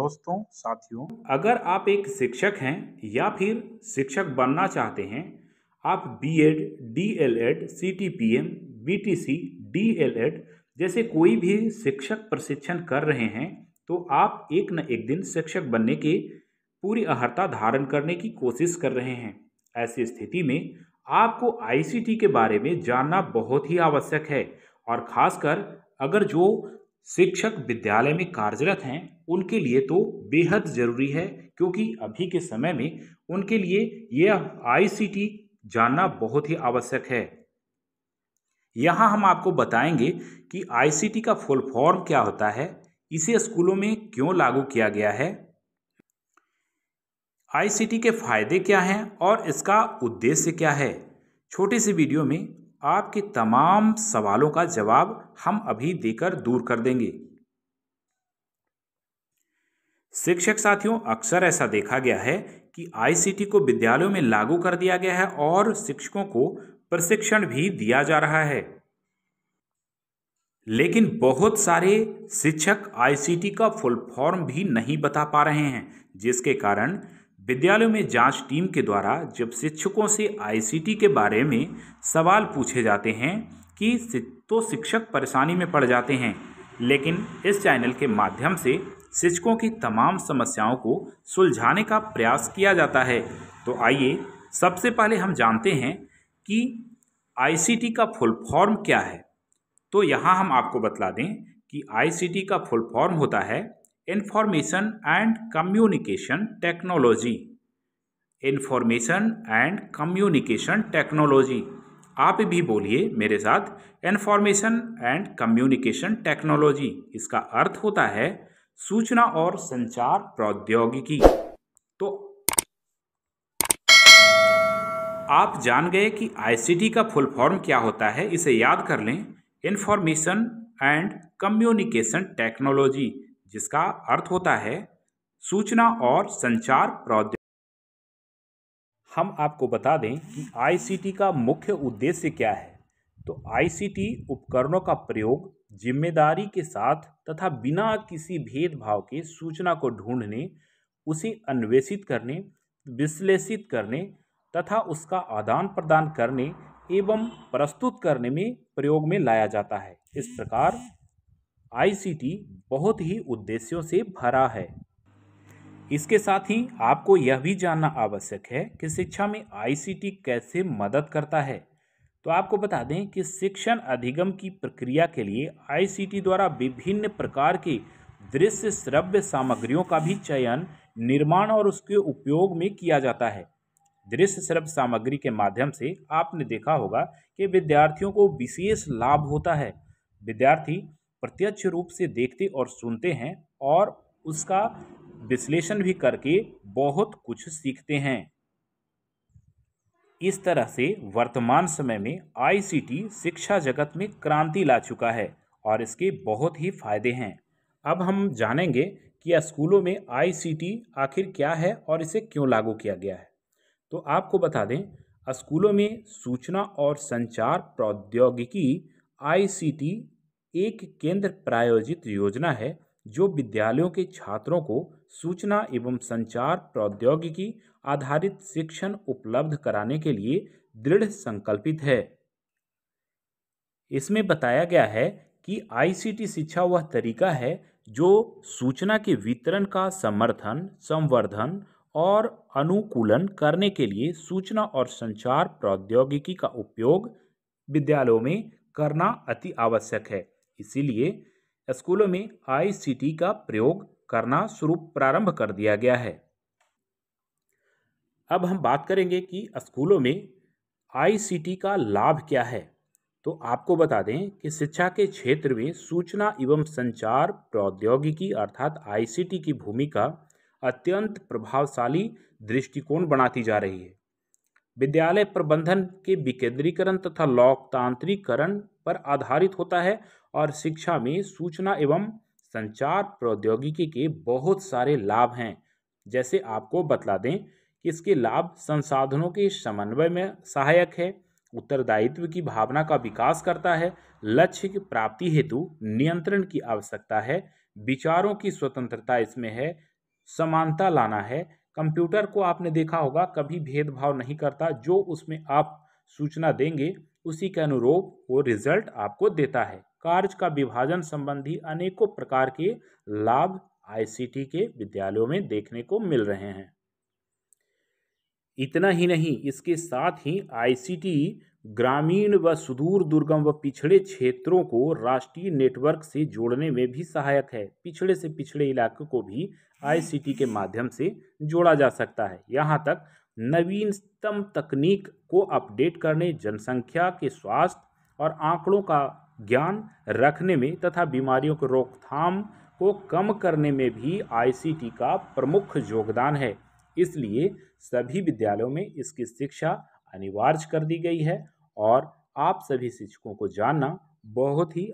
दोस्तों साथियों अगर आप एक शिक्षक हैं या फिर शिक्षक बनना चाहते हैं आप B Ed, D El Ed, CTPM, BTC, D El Ed जैसे कोई भी शिक्षक प्रशिक्षण कर रहे हैं तो आप एक न एक दिन शिक्षक बनने के पूरी अहर्ता धारण करने की कोशिश कर रहे हैं ऐसी स्थिति में आपको आईसीटी के बारे में जानना बहुत ही आवश्यक है और खासकर अगर जो शिक्षक विद्यालय में कार्यरत हैं उनके लिए तो बेहद ज़रूरी है क्योंकि अभी के समय में उनके लिए यह आईसीटी जानना बहुत ही आवश्यक है यहाँ हम आपको बताएंगे कि आईसीटी का फुल फॉर्म क्या होता है इसे स्कूलों में क्यों लागू किया गया है आईसीटी के फायदे क्या हैं और इसका उद्देश्य क्या है छोटे से वीडियो में आपके तमाम सवालों का जवाब हम अभी देकर दूर कर देंगे शिक्षक साथियों अक्सर ऐसा देखा गया है कि आईसीटी को विद्यालयों में लागू कर दिया गया है और शिक्षकों को प्रशिक्षण भी दिया जा रहा है लेकिन बहुत सारे शिक्षक आईसीटी का फुल फॉर्म भी नहीं बता पा रहे हैं जिसके कारण विद्यालयों में जांच टीम के द्वारा जब शिक्षकों से आईसीटी के बारे में सवाल पूछे जाते हैं कि तो शिक्षक परेशानी में पड़ जाते हैं लेकिन इस चैनल के माध्यम से शिक्षकों की तमाम समस्याओं को सुलझाने का प्रयास किया जाता है तो आइए सबसे पहले हम जानते हैं कि आईसीटी का फुल फॉर्म क्या है तो यहाँ हम आपको बतला दें कि आईसीटी का फुल फॉर्म होता है information and communication technology information and communication technology आप भी बोलिए मेरे साथ इन्फॉर्मेशन एंड कम्युनिकेशन टेक्नोलॉजी इसका अर्थ होता है सूचना और संचार प्रौद्योगिकी तो आप जान गए कि आईसीटी का फुल फॉर्म क्या होता है इसे याद कर लें इन्फॉर्मेशन एंड कम्युनिकेशन टेक्नोलॉजी जिसका अर्थ होता है सूचना और संचार प्रौद्योगिकी हम आपको बता दें कि आईसीटी का मुख्य उद्देश्य क्या है तो आईसीटी उपकरणों का प्रयोग जिम्मेदारी के साथ तथा बिना किसी भेदभाव के सूचना को ढूंढने उसे अन्वेषित करने विश्लेषित करने तथा उसका आदान प्रदान करने एवं प्रस्तुत करने में प्रयोग में लाया जाता है इस प्रकार आईसीटी बहुत ही उद्देश्यों से भरा है इसके साथ ही आपको यह भी जानना आवश्यक है कि शिक्षा में आईसीटी कैसे मदद करता है तो आपको बता दें कि शिक्षण अधिगम की प्रक्रिया के लिए आईसीटी द्वारा विभिन्न प्रकार के दृश्य श्रव्य सामग्रियों का भी चयन निर्माण और उसके उपयोग में किया जाता है दृश्य श्रव्य सामग्री के माध्यम से आपने देखा होगा कि विद्यार्थियों को विशेष लाभ होता है विद्यार्थी प्रत्यक्ष रूप से देखते और सुनते हैं और उसका विश्लेषण भी करके बहुत कुछ सीखते हैं इस तरह से वर्तमान समय में आईसीटी शिक्षा जगत में क्रांति ला चुका है और इसके बहुत ही फायदे हैं अब हम जानेंगे कि स्कूलों में आईसीटी आखिर क्या है और इसे क्यों लागू किया गया है तो आपको बता दें स्कूलों में सूचना और संचार प्रौद्योगिकी आईसीटी एक केंद्र प्रायोजित योजना है जो विद्यालयों के छात्रों को सूचना एवं संचार प्रौद्योगिकी आधारित शिक्षण उपलब्ध कराने के लिए दृढ़ संकल्पित है इसमें बताया गया है कि आईसीटी शिक्षा वह तरीका है जो सूचना के वितरण का समर्थन संवर्धन और अनुकूलन करने के लिए सूचना और संचार प्रौद्योगिकी का उपयोग विद्यालयों में करना अति आवश्यक है इसीलिए स्कूलों में आईसीटी का प्रयोग करना शुरू प्रारंभ कर दिया गया है अब हम बात करेंगे कि स्कूलों में आईसीटी का लाभ क्या है तो आपको बता दें कि शिक्षा के क्षेत्र में सूचना एवं संचार प्रौद्योगिकी अर्थात आईसीटी की भूमिका अत्यंत प्रभावशाली दृष्टिकोण बनाती जा रही है विद्यालय प्रबंधन के विकेंद्रीकरण तथा लोकतांत्रिकरण पर आधारित होता है और शिक्षा में सूचना एवं संचार प्रौद्योगिकी के बहुत सारे लाभ हैं जैसे आपको बतला दें कि इसके लाभ संसाधनों के समन्वय में सहायक है उत्तरदायित्व की भावना का विकास करता है लक्ष्य की प्राप्ति हेतु नियंत्रण की आवश्यकता है विचारों की स्वतंत्रता इसमें है समानता लाना है कंप्यूटर को आपने देखा होगा कभी भेदभाव नहीं करता जो उसमें आप सूचना देंगे उसी के अनुरूप वो रिजल्ट आपको देता है कार्य का विभाजन संबंधी अनेकों प्रकार के लाभ आईसीटी के विद्यालयों में देखने को मिल रहे हैं इतना ही नहीं इसके साथ ही आईसीटी ग्रामीण व सुदूर दुर्गम व पिछड़े क्षेत्रों को राष्ट्रीय नेटवर्क से जोड़ने में भी सहायक है पिछड़े से पिछड़े इलाके को भी आईसीटी के माध्यम से जोड़ा जा सकता है यहाँ तक नवीनतम तकनीक को अपडेट करने जनसंख्या के स्वास्थ्य और आंकड़ों का ज्ञान रखने में तथा बीमारियों की रोकथाम को कम करने में भी आईसीटी का प्रमुख योगदान है इसलिए सभी विद्यालयों में इसकी शिक्षा अनिवार्य कर दी गई है और आप सभी शिक्षकों को जानना बहुत ही